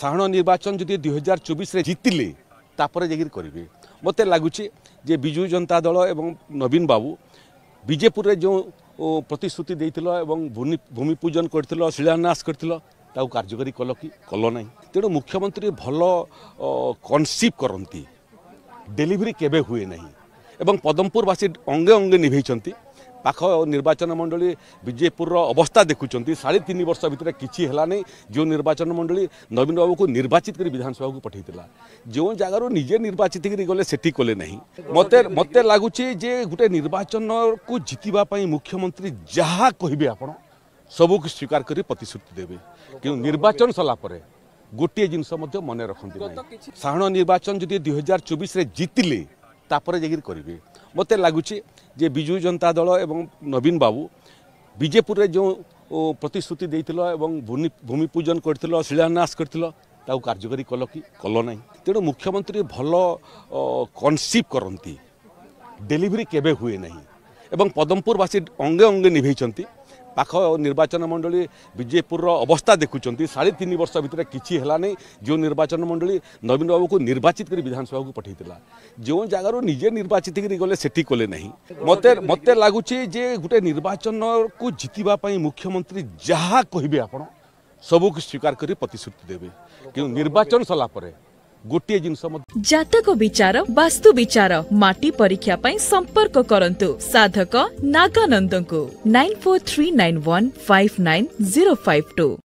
ସାହାଣ ନିର୍ବାଚନ ଯଦି ଦୁଇ ହଜାର ଚବିଶରେ ଜିତିଲେ ତାପରେ ଯାଇକିରି କରିବେ ମୋତେ ଲାଗୁଛି ଯେ ବିଜୁ ଜନତା ଦଳ ଏବଂ ନବୀନ ବାବୁ ବିଜେପୁରରେ ଯେଉଁ ପ୍ରତିଶ୍ରୁତି ଦେଇଥିଲ ଏବଂ ଭୂମି ପୂଜନ କରିଥିଲ ଶିଳାନ୍ୟାସ କରିଥିଲ ତାକୁ କାର୍ଯ୍ୟକାରୀ କଲ କି କଲ ନାହିଁ ତେଣୁ ମୁଖ୍ୟମନ୍ତ୍ରୀ ଭଲ କନସିଭ୍ କରନ୍ତି ଡେଲିଭରି କେବେ ହୁଏ ନାହିଁ ଏବଂ ପଦମପୁରବାସୀ ଅଙ୍ଗେ ଅଙ୍ଗେ ନିଭେଇଛନ୍ତି পাখ নির্বাচন মন্ডলী বিজেপুরর অবস্থা দেখুম সাড়ে তিন বর্ষ ভিতরে কিছু হলানি যে নির্বাচন মন্ডলী নবীন বাবুকে নির্বাচিত করে বিধানসভাকে পঠাইলা যে জায়গার নিজে নির্বাচিত করে গেলে সেটি কলে না মতো মতো লাগুছি যে গোটে নির্বাচন কু জিতবা মুখ্যমন্ত্রী যা কহবে আপনার সবুকে স্বীকার করে প্রতিশ্রুতি দেবে কিন্তু নির্বাচন সলাপরে গোটিয়ে জিনিস মনে রাখতে না সাধারণ নির্বাচন যদি দুই হাজার চব্বিশে জিতলে তাপরে যাই করবে মতো লাগুছে যে ବିଜୁ ଜନତା ଦଳ ଏବଂ ନବୀନ ବାବୁ ବିଜେପୁରରେ ଯେଉଁ ପ୍ରତିଶ୍ରୁତି ଦେଇଥିଲ ଏବଂ ଭୂମି ପୂଜନ କରିଥିଲ ଶିଳାନ୍ୟାସ କରିଥିଲ ତାକୁ କାର୍ଯ୍ୟକାରୀ କଲ କି କଲ ନାହିଁ ତେଣୁ ମୁଖ୍ୟମନ୍ତ୍ରୀ ଭଲ କନସିଭ୍ କରନ୍ତି ଡେଲିଭରି କେବେ ହୁଏ ନାହିଁ ଏବଂ ପଦମପୁରବାସୀ ଅଙ୍ଗେ ଅଙ୍ଗେ ନିଭେଇଛନ୍ତି ପାଖ ନିର୍ବାଚନ ମଣ୍ଡଳୀ ବିଜେପୁରର ଅବସ୍ଥା ଦେଖୁଛନ୍ତି ସାଢ଼େ ତିନି ବର୍ଷ ଭିତରେ କିଛି ହେଲାନି ଯେଉଁ ନିର୍ବାଚନ ମଣ୍ଡଳୀ ନବୀନ ବାବୁକୁ ନିର୍ବାଚିତ କରି ବିଧାନସଭାକୁ ପଠାଇଥିଲା ଯେଉଁ ଜାଗାରୁ ନିଜେ ନିର୍ବାଚିତ କରି ଗଲେ ସେଠି କଲେ ନାହିଁ ମୋତେ ମୋତେ ଲାଗୁଛି ଯେ ଗୋଟେ ନିର୍ବାଚନକୁ ଜିତିବା ପାଇଁ ମୁଖ୍ୟମନ୍ତ୍ରୀ ଯାହା କହିବେ ଆପଣ ସବୁକୁ ସ୍ୱୀକାର କରି ପ୍ରତିଶ୍ରୁତି ଦେବେ କିନ୍ତୁ ନିର୍ବାଚନ ସରିଲା ପରେ गोिस जातक विचार वास्तु विचार माटी परीक्षा पनि सम्पर्क गरु साधक नगानन्दोर थ्री नाइन वान नाइन